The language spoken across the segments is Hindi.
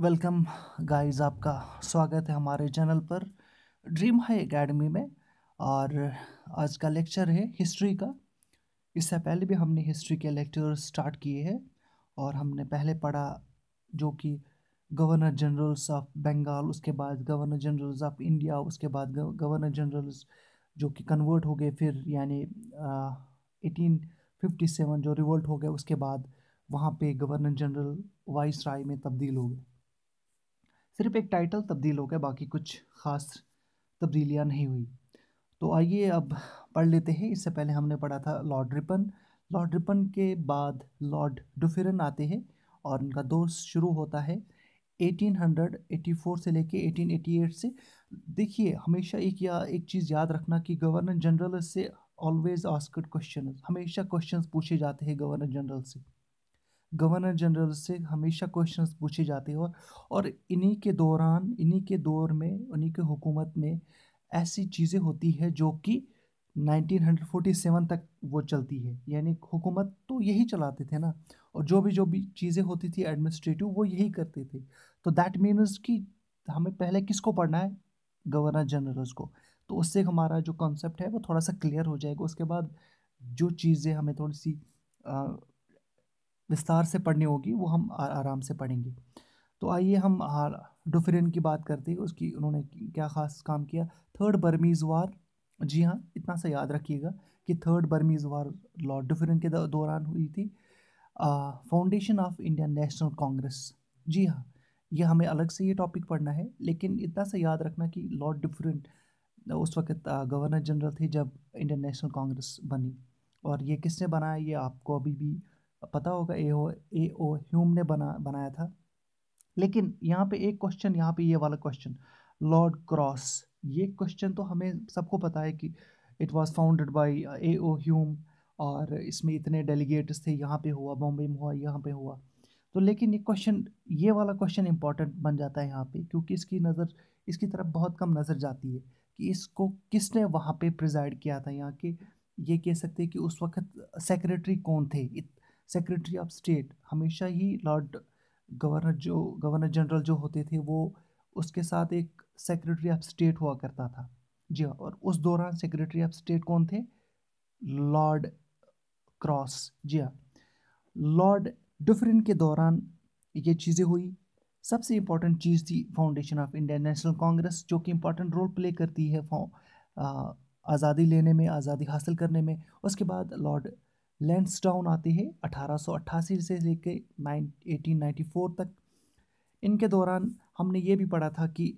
वेलकम गाइस आपका स्वागत है हमारे चैनल पर ड्रीम हाई एकेडमी में और आज का लेक्चर है हिस्ट्री का इससे पहले भी हमने हिस्ट्री के लेक्चर स्टार्ट किए हैं और हमने पहले पढ़ा जो कि गवर्नर जनरल्स ऑफ बंगाल उसके बाद गवर्नर जनरल्स ऑफ इंडिया उसके बाद गवर्नर जनरल्स जो कि कन्वर्ट हो गए फिर यानी एटीन फिफ्टी सेवन जो रिवोल्ट हो गए उसके बाद वहाँ पे गवर्नर जनरल वाइस राय में तब्दील हो गए सिर्फ एक टाइटल तब्दील हो गया बाकी कुछ ख़ास तब्दीलियाँ नहीं हुई तो आइए अब पढ़ लेते हैं इससे पहले हमने पढ़ा था लॉर्ड रिपन लॉर्ड रिपन के बाद लॉर्ड डुफिरन आते हैं और उनका दौर शुरू होता है 1884 से लेके 1888 से देखिए हमेशा एक या एक चीज़ याद रखना कि गवर्नर जनरल से ऑलवेज आस्कड क्वेश्चन हमेशा क्वेश्चंस पूछे जाते हैं गवर्नर जनरल से गवर्नर जनरल से हमेशा क्वेश्चंस पूछे जाते हैं और इन्हीं के दौरान इन्हीं के दौर में उन्हीं के हुकूमत में ऐसी चीज़ें होती है जो कि 1947 तक वो चलती है यानी हुकूमत तो यही चलाते थे ना और जो भी जो भी चीज़ें होती थी एडमिनिस्ट्रेटिव वो यही करते थे तो दैट मीन्स कि हमें पहले किसको पढ़ना है गवर्नर जनरल्स को तो उससे हमारा जो कॉन्सेप्ट है वो थोड़ा सा क्लियर हो जाएगा उसके बाद जो चीज़ें हमें थोड़ी सी विस्तार से पढ़नी होगी वो हम आराम से पढ़ेंगे तो आइए हम डोफिरन की बात करते हैं उसकी उन्होंने क्या ख़ास काम किया थर्ड बर्मीज़ वार जी हाँ इतना सा याद रखिएगा कि third Burmese war Lord Dufferin के दौरान हुई थी foundation of Indian National Congress जी हाँ ये हमें अलग से ये टॉपिक पढ़ना है लेकिन इतना सा याद रखना कि लॉर्ड डिफरेंट उस वक्त गवर्नर जनरल थे जब इंडियन नेशनल कांग्रेस बनी और ये किसने बनाया ये आपको अभी भी पता होगा ए ओ ए ओ ह्यूम ने बना बनाया था लेकिन यहाँ पे एक क्वेश्चन यहाँ पे ये वाला क्वेश्चन लॉर्ड क्रॉस ये क्वेश्चन तो हमें सबको पता है कि it was founded by A O Hume और इसमें इतने डेलीगेट्स थे यहाँ पे हुआ बॉम्बे में हुआ यहाँ पे हुआ तो लेकिन ये क्वेश्चन ये वाला क्वेश्चन इंपॉर्टेंट बन जाता है यहाँ पे क्योंकि इसकी नज़र इसकी तरफ बहुत कम नज़र जाती है कि इसको किसने वहाँ पे प्रिजाइड किया था यहाँ के ये कह सकते हैं कि उस वक्त सेक्रेटरी कौन थे इत, सेक्रेटरी ऑफ स्टेट हमेशा ही लॉर्ड गवर्नर जो गवर्नर जनरल जो होते थे वो उसके साथ एक सेक्रेटरी ऑफ स्टेट हुआ करता था जी हाँ और उस दौरान सेक्रेटरी ऑफ स्टेट कौन थे लॉर्ड क्रॉस जी हाँ लॉर्ड डिफरेंट के दौरान ये चीज़ें हुई सबसे इम्पॉर्टेंट चीज़ थी foundation of Indian National Congress जो कि इम्पॉर्टेंट रोल प्ले करती है आज़ादी लेने में आज़ादी हासिल करने में उसके बाद लॉर्ड लैंड्सडाउन आती है अठारह से लेकर नाइन एटीन तक इनके दौरान हमने ये भी पढ़ा था कि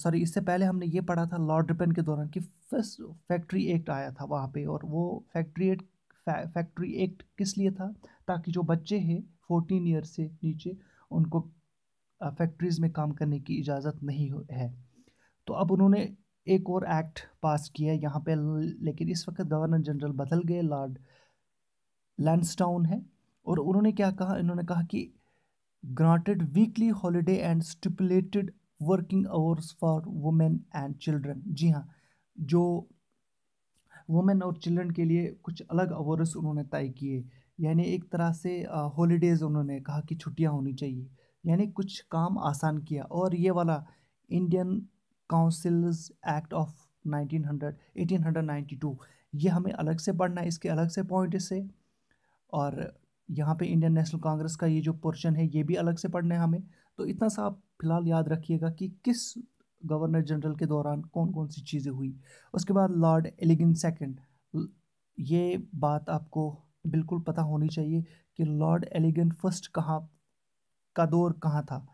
सॉरी इससे पहले हमने ये पढ़ा था लॉर्ड रिपन के दौरान कि फर्स्ट फैक्ट्री एक्ट आया था वहाँ पे और वो फैक्ट्री एक्ट फैक्ट्री एक्ट किस लिए था ताकि जो बच्चे हैं फोर्टीन ईयर से नीचे उनको फैक्ट्रीज़ में काम करने की इजाज़त नहीं है तो अब उन्होंने एक और एक्ट पास किया यहाँ पे लेकिन इस वक्त गवर्नर जनरल बदल गए लॉर्ड लैंडस्टाउन है और उन्होंने क्या कहा इन्होंने कहा कि granted weekly holiday and stipulated working hours for women and children जी हाँ जो वुमेन और चिल्ड्रन के लिए कुछ अलग आवर्स उन्होंने तय किए यानी एक तरह से हॉलीडेज़ उन्होंने कहा कि छुट्टियाँ होनी चाहिए यानी कुछ काम आसान किया और ये वाला इंडियन काउंसिल्स एक्ट ऑफ 1900 1892 ये हमें अलग से पढ़ना है इसके अलग से पॉइंट से और यहाँ पे इंडियन नेशनल कांग्रेस का ये जो पोर्शन है ये भी अलग से पढ़ना है हमें तो इतना सा आप फिलहाल याद रखिएगा कि किस गवर्नर जनरल के दौरान कौन कौन सी चीज़ें हुई उसके बाद लॉर्ड एलिगिन सेकंड ये बात आपको बिल्कुल पता होनी चाहिए कि लॉर्ड एलिगन फर्स्ट कहाँ का दौर कहाँ था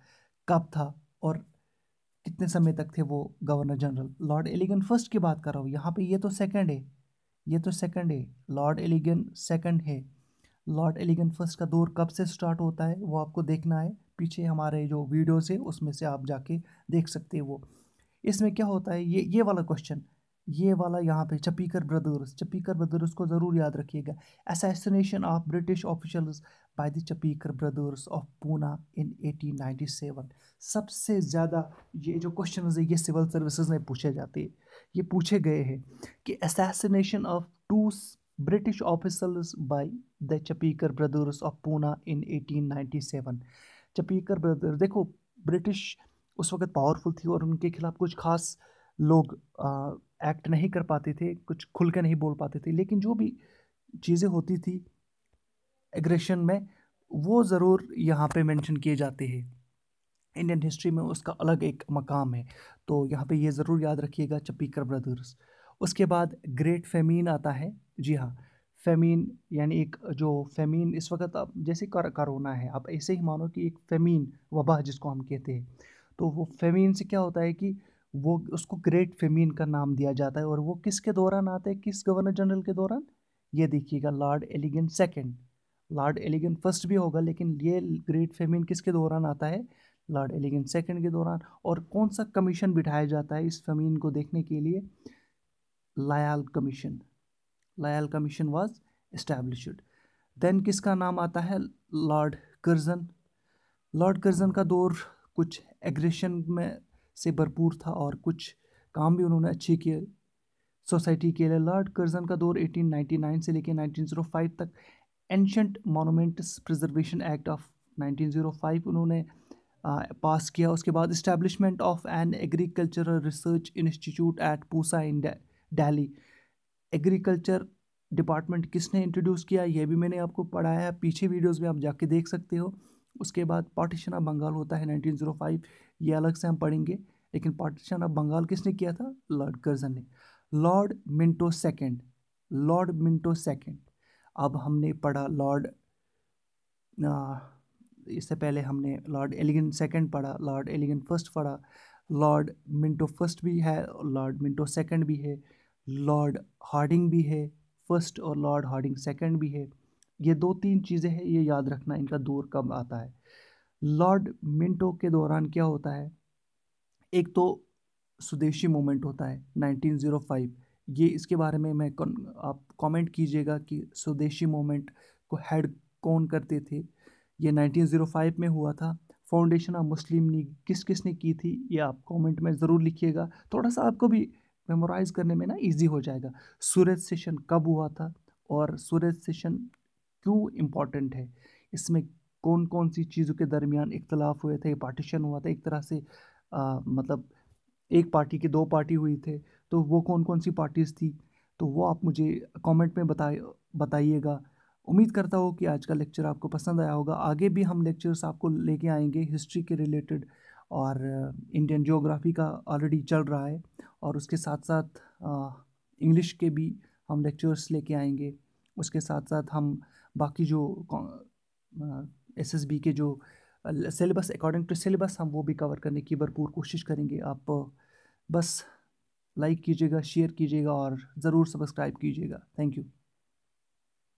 कब था और कितने समय तक थे वो governor general Lord Elgin first की बात कर रहा हूँ यहाँ पे ये तो सेकंड है ये तो सेकंड है लॉर्ड एलिगन सेकंड है लॉर्ड एलिगन फर्स्ट का दौर कब से स्टार्ट होता है वो आपको देखना है पीछे हमारे जो वीडियोज़ है उसमें से आप जाके देख सकते हो इसमें क्या होता है ये ये वाला क्वेश्चन ये वाला यहाँ पे चपीकर ब्रदर्स चपीकर ब्रदर्स को ज़रूर याद रखिएगा assassination of British officials by the Chapekar brothers of Poona in 1897 सबसे ज़्यादा ये जो क्वेश्चन है ये सिविल सर्विसेज में पूछे जाते हैं ये पूछे गए हैं कि assassination of two British officials by the Chapekar brothers of Pune in 1897. Chapekar brothers देखो ब्रिटिश उस वक्त पावरफुल थी और उनके खिलाफ कुछ खास लोग एक्ट नहीं कर पाते थे कुछ खुल के नहीं बोल पाते थे लेकिन जो भी चीज़ें होती थी एग्रेशन में वो ज़रूर यहाँ पे मेंशन किए जाते हैं इंडियन हिस्ट्री में उसका अलग एक मकाम है तो यहाँ पे ये ज़रूर याद रखिएगा चपीकर ब्रदर्स उसके बाद ग्रेट फेमीन आता है जी हाँ फेमीन यानी एक जो फेमीन इस वक्त अब जैसे कर करोना है आप ऐसे ही मानो कि एक फेमीन वबा जिसको हम कहते हैं तो वो फेमीन से क्या होता है कि वो उसको ग्रेट फेमीन का नाम दिया जाता है और वो किसके दौरान आता है किस गवर्नर जनरल के दौरान ये देखिएगा Lord Elgin second Lord Elgin first भी होगा लेकिन ये ग्रेट फेमीन किसके दौरान आता है लॉर्ड एलिगन सेकेंड के दौरान और कौन सा कमीशन बिठाया जाता है इस फेमीन को देखने के लिए Lyall commission Lyall commission was then then किसका नाम आता है लॉर्ड कर्जन लॉर्ड कर्जन का दौर कुछ एग्रेशन में से भरपूर था और कुछ काम भी उन्होंने अच्छे किए सोसाइटी के लिए लॉर्ड कर्जन का दौर 1899 से लेकर 1905 तक ancient monuments preservation act of 1905 उन्होंने पास किया उसके बाद establishment of an agricultural research institute at Pusa in दे, एग्रीकल्चर डिपार्टमेंट किसने इंट्रोड्यूस किया यह भी मैंने आपको पढ़ाया है पीछे वीडियोस में आप जाके देख सकते हो उसके बाद पार्टीशन ऑफ बंगाल होता है 1905 ये अलग से हम पढ़ेंगे लेकिन पार्टीशन ऑफ बंगाल किसने किया था लॉर्ड कर्जन ने Lord Minto second Lord Minto second अब हमने पढ़ा लॉर्ड इससे पहले हमने लॉर्ड एलिगन सेकेंड पढ़ा लॉर्ड एलिगन फर्स्ट पढ़ा लॉर्ड मिंटो फर्स्ट भी है लॉर्ड मिंटो सेकेंड भी है लॉर्ड हार्डिंग भी है फर्स्ट और लॉर्ड हार्डिंग सेकंड भी है ये दो तीन चीज़ें हैं ये याद रखना इनका दौर कब आता है लॉर्ड मिंटो के दौरान क्या होता है एक तो स्वदेशी मूवमेंट होता है 1905 ये इसके बारे में मैं आप कमेंट कीजिएगा कि स्वदेशी मूवमेंट को हेड कौन करते थे ये 1905 में हुआ था फाउंडेशन ऑफ मुस्लिम लीग किस किस ने की थी ये आप कमेंट में ज़रूर लिखिएगा थोड़ा सा आपको भी मेमोराइज़ करने में ना इजी हो जाएगा सूरज सेशन कब हुआ था और सूरज सेशन क्यों इम्पॉर्टेंट है इसमें कौन कौन सी चीज़ों के दरमियान इख्तलाफ हुए थे पार्टीशन हुआ था एक तरह से आ, मतलब एक पार्टी के दो पार्टी हुई थे तो वो कौन कौन सी पार्टीज़ थी तो वो आप मुझे कमेंट में बताए बताइएगा उम्मीद करता हूँ कि आज का लेक्चर आपको पसंद आया होगा आगे भी हम लेक्चर्स आपको लेके आएंगे हिस्ट्री के रिलेटेड और इंडियन जोग्राफ़ी का ऑलरेडी चल रहा है और उसके साथ साथ इंग्लिश के भी हम लेक्चर्स लेके आएंगे उसके साथ साथ हम बाकी जो एस एस बी के जो सिलेबस अकॉर्डिंग टू सिलेबस हम वो भी कवर करने की भरपूर कोशिश करेंगे आप बस लाइक कीजिएगा शेयर कीजिएगा और ज़रूर सब्सक्राइब कीजिएगा थैंक यू